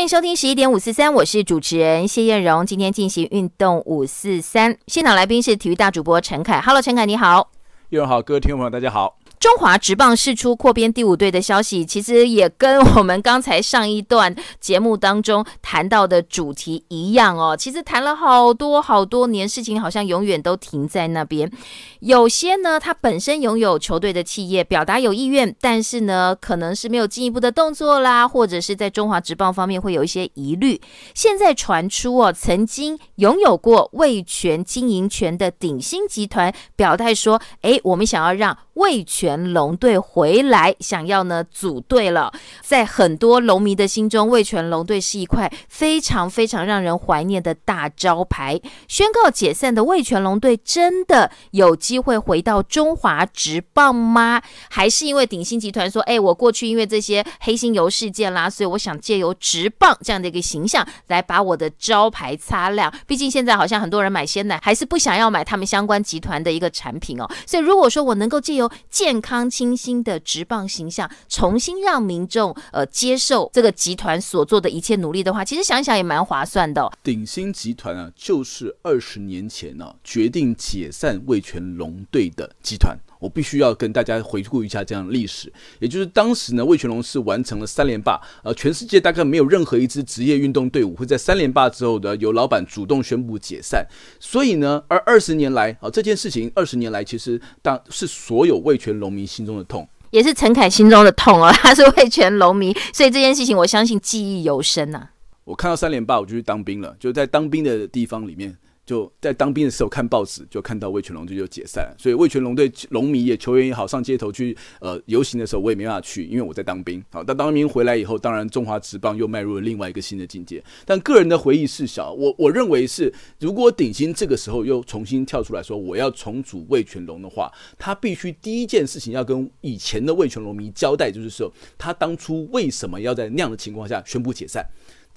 欢迎收听十一点五四三，我是主持人谢艳荣，今天进行运动五四三。现场来宾是体育大主播陈凯，Hello，陈凯你好，您好，各位听众朋友大家好。中华职棒释出扩编第五队的消息，其实也跟我们刚才上一段节目当中谈到的主题一样哦。其实谈了好多好多年事情，好像永远都停在那边。有些呢，他本身拥有球队的企业表达有意愿，但是呢，可能是没有进一步的动作啦，或者是在中华职棒方面会有一些疑虑。现在传出哦，曾经拥有过魏权经营权的鼎新集团表态说：“哎，我们想要让魏权。”全龙队回来想要呢组队了，在很多龙迷的心中，魏全龙队是一块非常非常让人怀念的大招牌。宣告解散的魏全龙队真的有机会回到中华职棒吗？还是因为鼎新集团说，哎，我过去因为这些黑心油事件啦，所以我想借由职棒这样的一个形象来把我的招牌擦亮。毕竟现在好像很多人买鲜奶还是不想要买他们相关集团的一个产品哦。所以如果说我能够借由健康清新的直棒形象，重新让民众呃接受这个集团所做的一切努力的话，其实想想也蛮划算的。鼎新集团啊，就是二十年前呢决定解散魏权龙队的集团。我必须要跟大家回顾一下这样历史，也就是当时呢，魏全龙是完成了三连霸，呃，全世界大概没有任何一支职业运动队伍会在三连霸之后的由老板主动宣布解散，所以呢，而二十年来，啊，这件事情二十年来其实当是所有魏全龙迷心中的痛，也是陈凯心中的痛啊，他是魏全龙迷，所以这件事情我相信记忆犹深呐。我看到三连霸，我就去当兵了，就在当兵的地方里面。就在当兵的时候看报纸，就看到魏全龙队就解散了。所以魏全龙队龙迷也球员也好，上街头去呃游行的时候，我也没办法去，因为我在当兵。好，那当兵回来以后，当然《中华职棒又迈入了另外一个新的境界。但个人的回忆是小，我我认为是，如果顶新这个时候又重新跳出来说我要重组魏全龙的话，他必须第一件事情要跟以前的魏全龙迷交代，就是说他当初为什么要在那样的情况下宣布解散。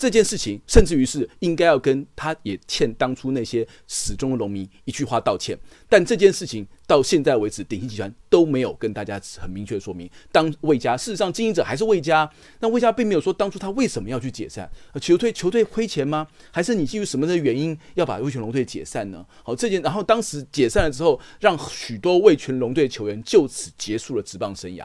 这件事情甚至于是应该要跟他也欠当初那些死忠的农民一句话道歉，但这件事情到现在为止，鼎鑫集团都没有跟大家很明确说明。当魏家，事实上经营者还是魏家，那魏家并没有说当初他为什么要去解散，球队球队亏钱吗？还是你基于什么的原因要把魏全龙队解散呢？好，这件然后当时解散了之后，让许多魏全龙队球员就此结束了职棒生涯。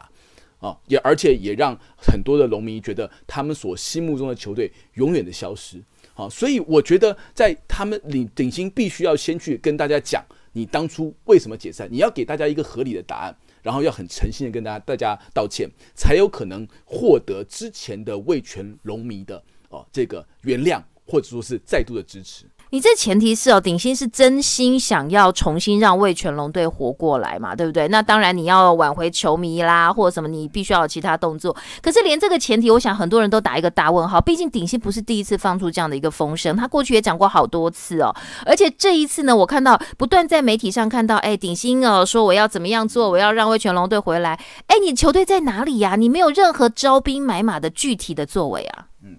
啊，也而且也让很多的农民觉得他们所心目中的球队永远的消失。啊，所以我觉得在他们领顶薪必须要先去跟大家讲，你当初为什么解散，你要给大家一个合理的答案，然后要很诚心的跟大家大家道歉，才有可能获得之前的魏权龙迷的啊这个原谅。或者说是再度的支持，你这前提是哦，鼎新是真心想要重新让魏全龙队活过来嘛，对不对？那当然你要挽回球迷啦，或者什么，你必须要有其他动作。可是连这个前提，我想很多人都打一个大问号。毕竟鼎新不是第一次放出这样的一个风声，他过去也讲过好多次哦。而且这一次呢，我看到不断在媒体上看到，哎，鼎新哦，说我要怎么样做，我要让魏全龙队回来。哎，你球队在哪里呀？你没有任何招兵买马的具体的作为啊？嗯，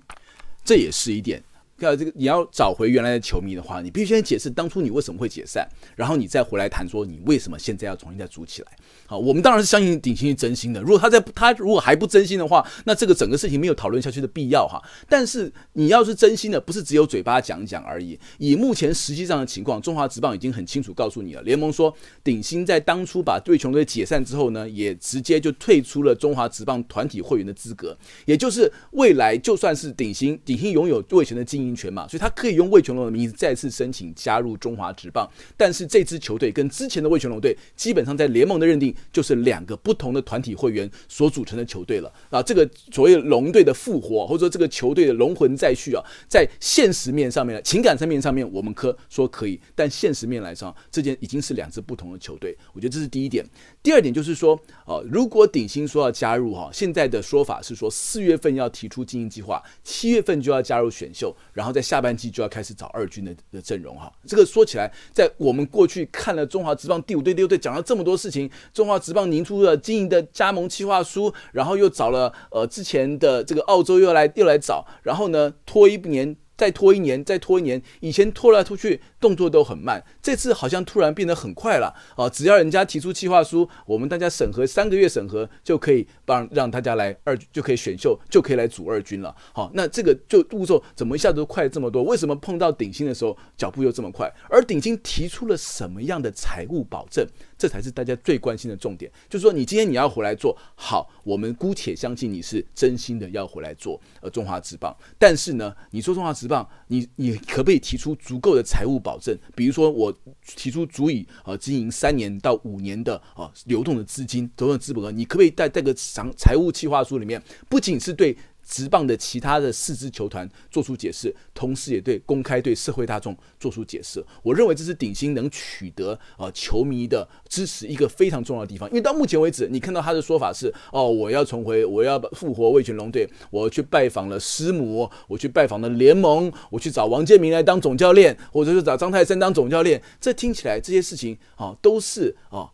这也是一点。要这个，你要找回原来的球迷的话，你必须先解释当初你为什么会解散，然后你再回来谈说你为什么现在要重新再组起来。好，我们当然是相信顶新是真心的。如果他在他如果还不真心的话，那这个整个事情没有讨论下去的必要哈。但是你要是真心的，不是只有嘴巴讲讲而已。以目前实际上的情况，中华职棒已经很清楚告诉你了，联盟说顶新在当初把队球队解散之后呢，也直接就退出了中华职棒团体会员的资格，也就是未来就算是顶新顶新拥有队权的经营。权嘛，所以他可以用魏全龙的名字再次申请加入中华职棒，但是这支球队跟之前的魏全龙队基本上在联盟的认定就是两个不同的团体会员所组成的球队了啊。这个所谓龙队的复活，或者说这个球队的龙魂再续啊，在现实面上面、情感层面上面，我们科说可以，但现实面来上，这件已经是两支不同的球队。我觉得这是第一点。第二点就是说，呃，如果顶薪说要加入哈，现在的说法是说四月份要提出经营计划，七月份就要加入选秀。然后在下半季就要开始找二军的的阵容哈，这个说起来，在我们过去看了中华职棒第五队、六队，讲了这么多事情，中华职棒宁出了经营的加盟计划书，然后又找了呃之前的这个澳洲又来又来找，然后呢拖一年。再拖一年，再拖一年，以前拖来拖去，动作都很慢，这次好像突然变得很快了啊！只要人家提出计划书，我们大家审核三个月审核就可以帮让大家来二，就可以选秀，就可以来组二军了。好，那这个就步骤怎么一下子都快这么多？为什么碰到顶薪的时候脚步又这么快？而顶薪提出了什么样的财务保证？这才是大家最关心的重点，就是说，你今天你要回来做好，我们姑且相信你是真心的要回来做呃《中华职棒。但是呢，你说《中华职棒，你你可不可以提出足够的财务保证？比如说，我提出足以呃经营三年到五年的啊流动的资金、流动资本，额，你可不可以在这个财财务计划书里面，不仅是对？直棒的其他的四支球队做出解释，同时也对公开对社会大众做出解释。我认为这是顶薪能取得啊球迷的支持一个非常重要的地方。因为到目前为止，你看到他的说法是：哦，我要重回，我要复活魏群龙队，我去拜访了师母，我去拜访了联盟，我去找王建民来当总教练，或者是找张泰森当总教练。这听起来这些事情啊都是啊。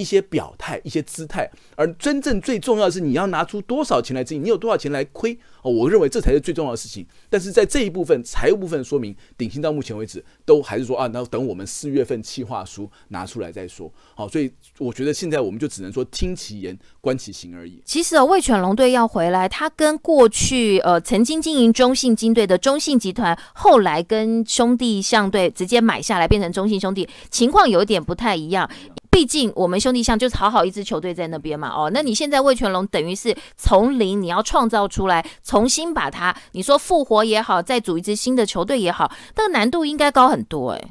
一些表态，一些姿态，而真正最重要的是，你要拿出多少钱来经营，你有多少钱来亏？哦，我认为这才是最重要的事情。但是在这一部分财务部分说明，鼎鑫到目前为止都还是说啊，那等我们四月份企划书拿出来再说。好，所以我觉得现在我们就只能说听其言，观其行而已。其实啊，魏犬龙队要回来，他跟过去呃曾经经营中信金队的中信集团，后来跟兄弟象队直接买下来变成中信兄弟，情况有一点不太一样。毕竟我们兄弟像就是好好一支球队在那边嘛，哦，那你现在魏全龙等于是从零你要创造出来，重新把它，你说复活也好，再组一支新的球队也好，那个难度应该高很多诶。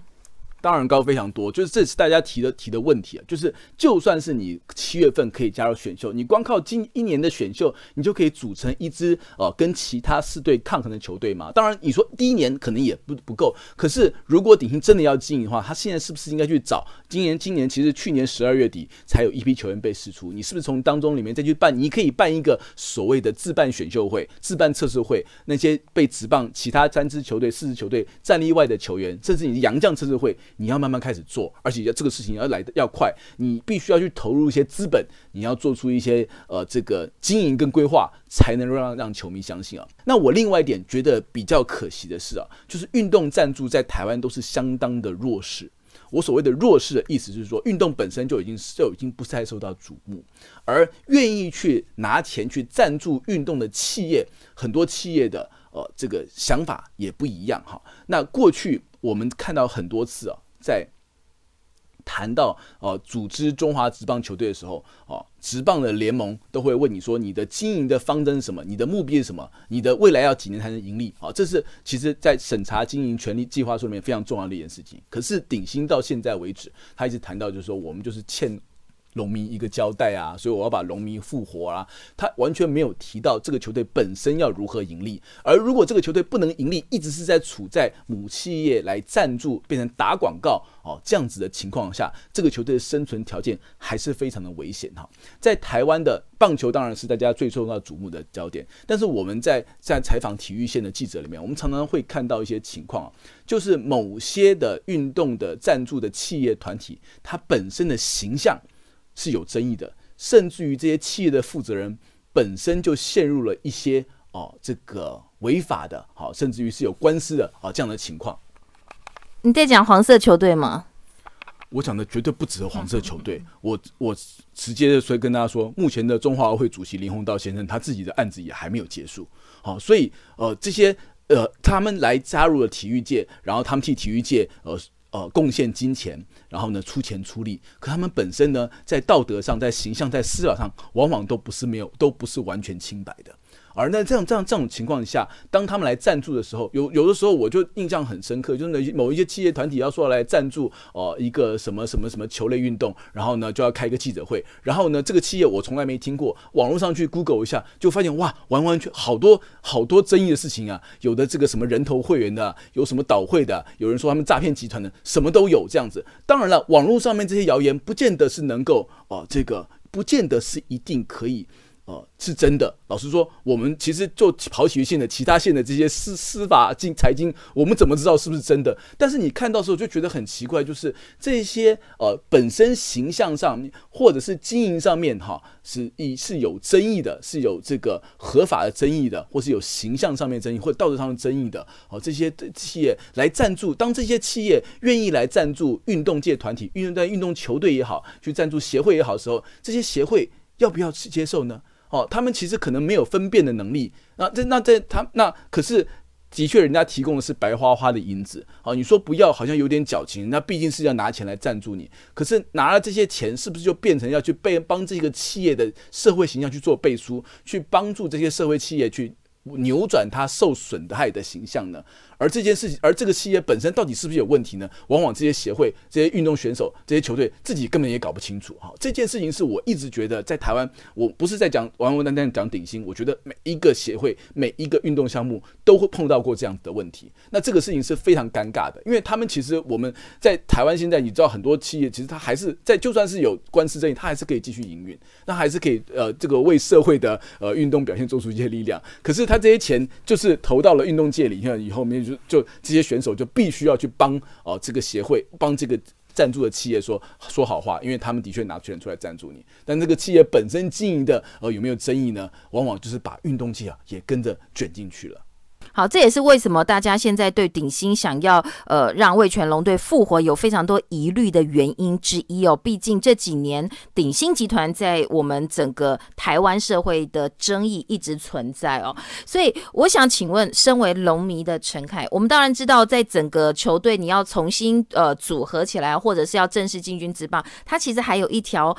当然高非常多，就是这是大家提的提的问题啊，就是就算是你七月份可以加入选秀，你光靠今一年的选秀，你就可以组成一支呃跟其他四队抗衡的球队吗？当然你说第一年可能也不不够，可是如果鼎鑫真的要进的话，他现在是不是应该去找今年？今年其实去年十二月底才有一批球员被释出，你是不是从当中里面再去办？你可以办一个所谓的自办选秀会、自办测试会，那些被指棒其他三支球队、四支球队战力外的球员，甚至你洋将测试会。你要慢慢开始做，而且要这个事情要来的要快，你必须要去投入一些资本，你要做出一些呃这个经营跟规划，才能够让让球迷相信啊。那我另外一点觉得比较可惜的是啊，就是运动赞助在台湾都是相当的弱势。我所谓的弱势的意思是说，运动本身就已经就已经不再受到瞩目，而愿意去拿钱去赞助运动的企业，很多企业的呃这个想法也不一样哈。那过去我们看到很多次啊。在谈到呃组织中华职棒球队的时候，哦，职棒的联盟都会问你说你的经营的方针是什么？你的目标是什么？你的未来要几年才能盈利？啊，这是其实，在审查经营权利计划书里面非常重要的一件事情。可是顶新到现在为止，他一直谈到就是说我们就是欠。农民一个交代啊，所以我要把农民复活啊。他完全没有提到这个球队本身要如何盈利，而如果这个球队不能盈利，一直是在处在母企业来赞助变成打广告哦这样子的情况下，这个球队的生存条件还是非常的危险哈。在台湾的棒球当然是大家最受到瞩目的焦点，但是我们在在采访体育线的记者里面，我们常常会看到一些情况啊，就是某些的运动的赞助的企业团体，它本身的形象。是有争议的，甚至于这些企业的负责人本身就陷入了一些哦，这个违法的，好，甚至于是有官司的啊这样的情况。你在讲黄色球队吗？我讲的绝对不止黄色球队，我我直接的所以跟大家说，目前的中华奥会主席林鸿道先生他自己的案子也还没有结束，好，所以呃这些呃他们来加入了体育界，然后他们替体育界呃。呃，贡献金钱，然后呢，出钱出力，可他们本身呢，在道德上、在形象、在思想上，往往都不是没有，都不是完全清白的。而那这样这样这种情况下，当他们来赞助的时候，有有的时候我就印象很深刻，就是某一些企业团体要说来赞助，呃，一个什么什么什么球类运动，然后呢就要开一个记者会，然后呢这个企业我从来没听过，网络上去 Google 一下，就发现哇，完完全好多好多争议的事情啊，有的这个什么人头会员的，有什么倒会的，有人说他们诈骗集团的，什么都有这样子。当然了，网络上面这些谣言，不见得是能够哦，这个不见得是一定可以。呃，是真的。老实说，我们其实就跑体育线的，其他线的这些司司法经财经，我们怎么知道是不是真的？但是你看到时候就觉得很奇怪，就是这些呃本身形象上面，或者是经营上面，哈，是以是有争议的，是有这个合法的争议的，或是有形象上面争议，或道德上的争议的。哦，这些企业来赞助，当这些企业愿意来赞助运动界团体、运动在运动球队也好，去赞助协会也好时候，这些协会要不要去接受呢？哦，他们其实可能没有分辨的能力。那这那这他那可是的确，人家提供的是白花花的银子。哦，你说不要，好像有点矫情。那毕竟是要拿钱来赞助你。可是拿了这些钱，是不是就变成要去背帮这个企业的社会形象去做背书，去帮助这些社会企业去扭转它受损害的形象呢？而这件事情，而这个企业本身到底是不是有问题呢？往往这些协会、这些运动选手、这些球队自己根本也搞不清楚。好，这件事情是我一直觉得在台湾，我不是在讲完完单单讲顶薪，我觉得每一个协会、每一个运动项目都会碰到过这样子的问题。那这个事情是非常尴尬的，因为他们其实我们在台湾现在，你知道很多企业其实他还是在，就算是有官司争议，他还是可以继续营运，那还是可以呃这个为社会的呃运动表现做出一些力量。可是他这些钱就是投到了运动界里，你看以后没。就就这些选手就必须要去帮哦这个协会帮这个赞助的企业说说好话，因为他们的确拿钱出来赞助你，但这个企业本身经营的呃有没有争议呢？往往就是把运动界啊也跟着卷进去了。好，这也是为什么大家现在对鼎新想要呃让魏全龙队复活有非常多疑虑的原因之一哦。毕竟这几年鼎新集团在我们整个台湾社会的争议一直存在哦，所以我想请问，身为龙迷的陈凯，我们当然知道，在整个球队你要重新呃组合起来，或者是要正式进军职棒，它其实还有一条。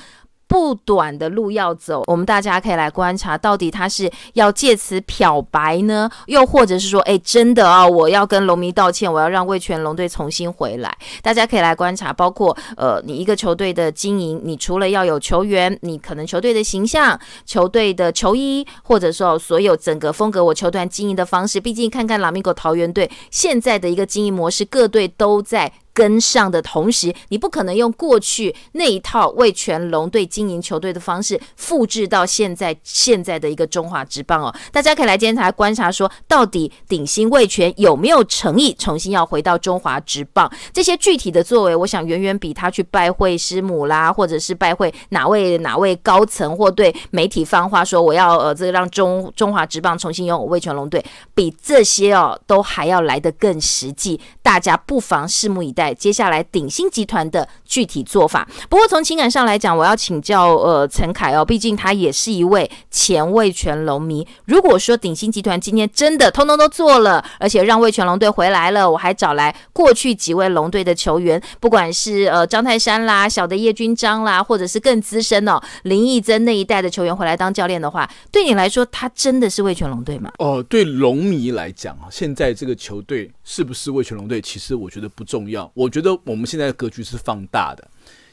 不短的路要走，我们大家可以来观察，到底他是要借此漂白呢，又或者是说，哎，真的啊，我要跟龙迷道歉，我要让魏全龙队重新回来。大家可以来观察，包括呃，你一个球队的经营，你除了要有球员，你可能球队的形象、球队的球衣，或者说所有整个风格，我球团经营的方式。毕竟看看老米狗桃园队现在的一个经营模式，各队都在。跟上的同时，你不可能用过去那一套魏全龙队经营球队的方式复制到现在现在的一个中华职棒哦。大家可以来监察观察，说到底顶薪魏权有没有诚意重新要回到中华职棒？这些具体的作为，我想远远比他去拜会师母啦，或者是拜会哪位哪位高层，或对媒体放话说我要呃这个让中中华职棒重新拥有魏权龙队，比这些哦都还要来得更实际。大家不妨拭目以待。在接下来，鼎鑫集团的具体做法。不过从情感上来讲，我要请教呃陈凯哦，毕竟他也是一位前卫全龙迷。如果说鼎鑫集团今天真的通通都做了，而且让魏全龙队回来了，我还找来过去几位龙队的球员，不管是呃张泰山啦、小的叶军章啦，或者是更资深哦林毅珍那一代的球员回来当教练的话，对你来说，他真的是魏全龙队吗？哦，对龙迷来讲啊，现在这个球队是不是魏全龙队，其实我觉得不重要。我觉得我们现在的格局是放大的，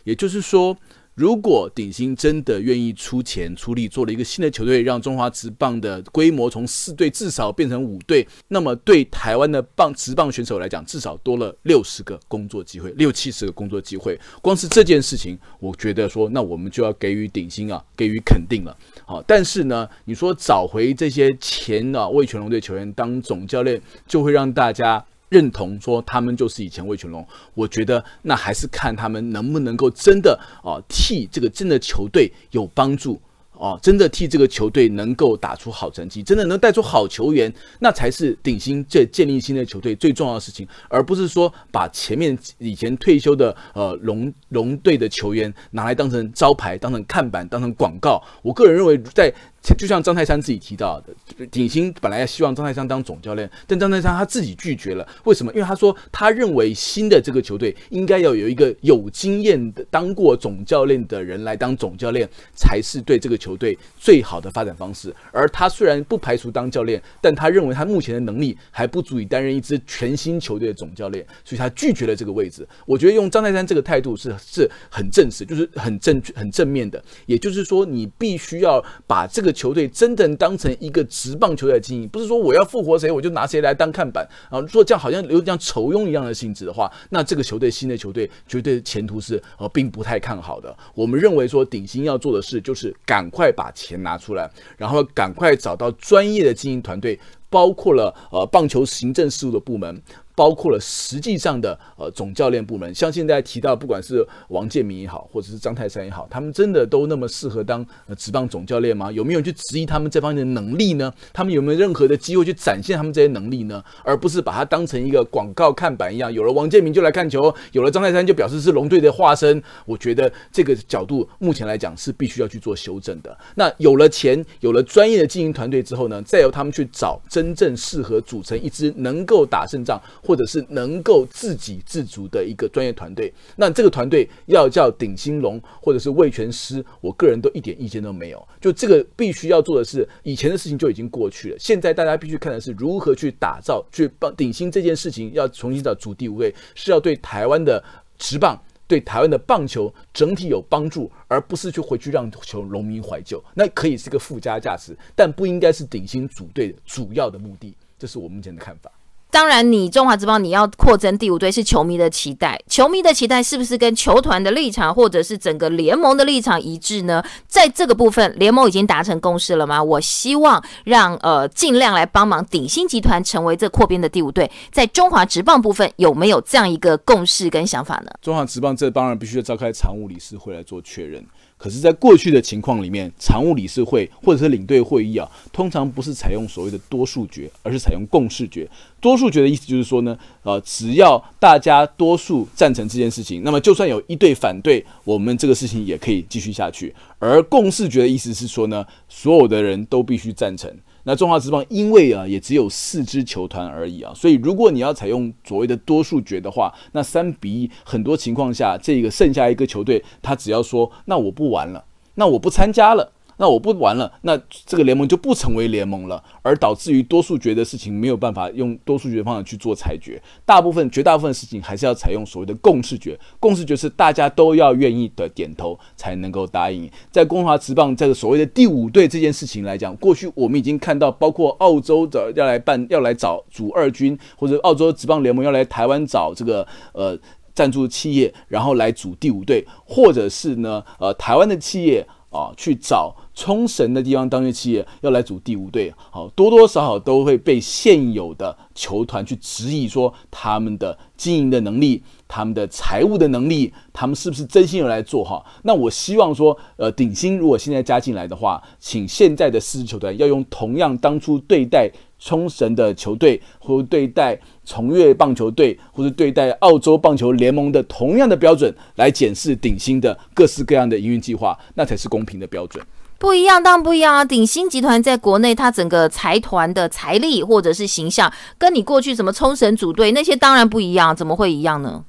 也就是说，如果鼎新真的愿意出钱出力做了一个新的球队，让中华职棒的规模从四队至少变成五队，那么对台湾的棒职棒选手来讲，至少多了六十个工作机会，六七十个工作机会。光是这件事情，我觉得说，那我们就要给予鼎新啊给予肯定了。好，但是呢，你说找回这些钱啊，为全龙队球员当总教练，就会让大家。认同说他们就是以前魏群龙，我觉得那还是看他们能不能够真的啊替这个真的球队有帮助啊，真的替这个球队能够打出好成绩，真的能带出好球员，那才是顶薪这建立新的球队最重要的事情，而不是说把前面以前退休的呃龙龙队的球员拿来当成招牌，当成看板，当成广告。我个人认为在。就像张泰山自己提到的，顶新本来希望张泰山当总教练，但张泰山他自己拒绝了。为什么？因为他说他认为新的这个球队应该要有一个有经验的、当过总教练的人来当总教练，才是对这个球队最好的发展方式。而他虽然不排除当教练，但他认为他目前的能力还不足以担任一支全新球队的总教练，所以他拒绝了这个位置。我觉得用张泰山这个态度是是很正式，就是很正、很正面的。也就是说，你必须要把这个。球队真的当成一个职棒球队经营，不是说我要复活谁，我就拿谁来当看板啊。说这样好像有点像仇佣一样的性质的话，那这个球队新的球队绝对前途是呃并不太看好的。我们认为说，顶薪要做的事就是赶快把钱拿出来，然后赶快找到专业的经营团队，包括了呃棒球行政事务的部门。包括了实际上的呃总教练部门，像现在提到不管是王建民也好，或者是张泰山也好，他们真的都那么适合当执棒总教练吗？有没有去质疑他们这方面的能力呢？他们有没有任何的机会去展现他们这些能力呢？而不是把它当成一个广告看板一样，有了王建民就来看球，有了张泰山就表示是龙队的化身。我觉得这个角度目前来讲是必须要去做修正的。那有了钱，有了专业的经营团队之后呢，再由他们去找真正适合组成一支能够打胜仗。或者是能够自给自足的一个专业团队，那这个团队要叫顶新龙，或者是魏全师，我个人都一点意见都没有。就这个必须要做的是，以前的事情就已经过去了，现在大家必须看的是如何去打造，去帮顶新这件事情要重新找主地位，是要对台湾的职棒，对台湾的棒球整体有帮助，而不是去回去让球农民怀旧。那可以是个附加价值，但不应该是鼎新组队的主要的目的。这是我目前的看法。当然，你中华职棒你要扩增第五队是球迷的期待，球迷的期待是不是跟球团的立场或者是整个联盟的立场一致呢？在这个部分，联盟已经达成共识了吗？我希望让呃尽量来帮忙鼎新集团成为这扩编的第五队，在中华职棒部分有没有这样一个共识跟想法呢？中华职棒这帮人必须要召开常务理事会来做确认，可是，在过去的情况里面，常务理事会或者是领队会议啊，通常不是采用所谓的多数决，而是采用共识决多。多数决的意思就是说呢，呃，只要大家多数赞成这件事情，那么就算有一队反对，我们这个事情也可以继续下去。而共识决的意思是说呢，所有的人都必须赞成。那中华职棒因为啊，也只有四支球队而已啊，所以如果你要采用所谓的多数决的话，那三比一，很多情况下这个剩下一个球队，他只要说那我不玩了，那我不参加了。那我不玩了，那这个联盟就不成为联盟了，而导致于多数决的事情没有办法用多数决的方法去做裁决，大部分、绝大部分事情还是要采用所谓的共识决。共识决是大家都要愿意的点头才能够答应。在中华职棒这个所谓的第五队这件事情来讲，过去我们已经看到，包括澳洲的要来办、要来找主二军，或者澳洲职棒联盟要来台湾找这个呃赞助企业，然后来组第五队，或者是呢呃台湾的企业。啊，去找冲绳的地方，当地企业要来组第五队，好多多少少都会被现有的球团去质疑，说他们的经营的能力。他们的财务的能力，他们是不是真心有来做哈？那我希望说，呃，顶新如果现在加进来的话，请现在的四支球队要用同样当初对待冲绳的球队，或对待崇越棒球队，或者对待澳洲棒球联盟的同样的标准来检视顶新的各式各样的营运计划，那才是公平的标准。不一样，当然不一样啊！鼎新集团在国内，它整个财团的财力或者是形象，跟你过去什么冲绳组队那些，当然不一样，怎么会一样呢？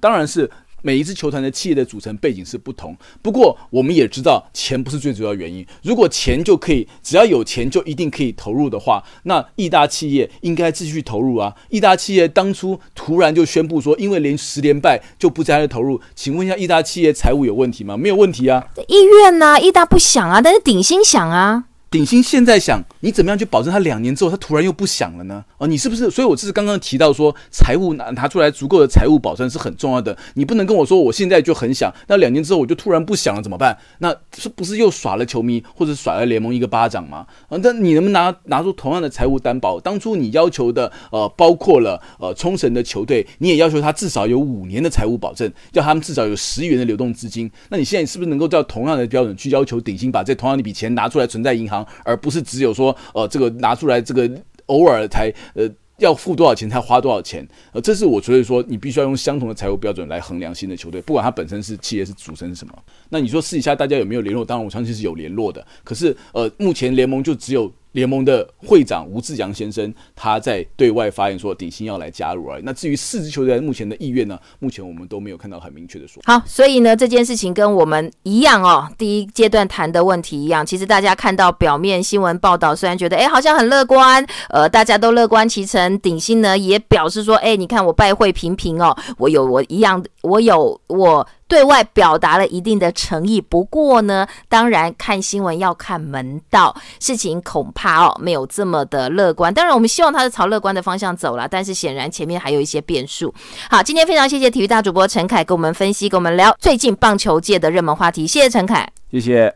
当然是。每一支球团的企业的组成背景是不同，不过我们也知道钱不是最主要原因。如果钱就可以，只要有钱就一定可以投入的话，那义大企业应该继续投入啊！义大企业当初突然就宣布说，因为连十连败就不加投入，请问一下义大企业财务有问题吗？没有问题啊！意愿呐，义大不想啊，但是顶心想啊。顶新现在想你怎么样去保证他两年之后他突然又不想了呢？哦，你是不是？所以我这是刚刚提到说，财务拿拿出来足够的财务保证是很重要的。你不能跟我说我现在就很想，那两年之后我就突然不想了，怎么办？那是不是又耍了球迷，或者耍了联盟一个巴掌吗？啊，那你能不能拿拿出同样的财务担保？当初你要求的，呃，包括了呃冲绳的球队，你也要求他至少有五年的财务保证，要他们至少有十亿元的流动资金。那你现在是不是能够照同样的标准去要求顶新把这同样一笔钱拿出来存在银行？而不是只有说，呃，这个拿出来，这个偶尔才，呃，要付多少钱才花多少钱，呃，这是我觉得说，你必须要用相同的财务标准来衡量新的球队，不管它本身是企业是组成是什么。那你说私底下大家有没有联络？当然我相信是有联络的，可是呃，目前联盟就只有。联盟的会长吴志扬先生，他在对外发言说，顶新要来加入已。那至于四支球队目前的意愿呢？目前我们都没有看到很明确的说。好，所以呢，这件事情跟我们一样哦，第一阶段谈的问题一样。其实大家看到表面新闻报道，虽然觉得哎，好像很乐观，呃，大家都乐观其成。顶新呢也表示说，哎，你看我拜会频频哦，我有我一样，我有我。对外表达了一定的诚意，不过呢，当然看新闻要看门道，事情恐怕哦没有这么的乐观。当然，我们希望它是朝乐观的方向走了，但是显然前面还有一些变数。好，今天非常谢谢体育大主播陈凯跟我们分析，跟我们聊最近棒球界的热门话题，谢谢陈凯，谢谢。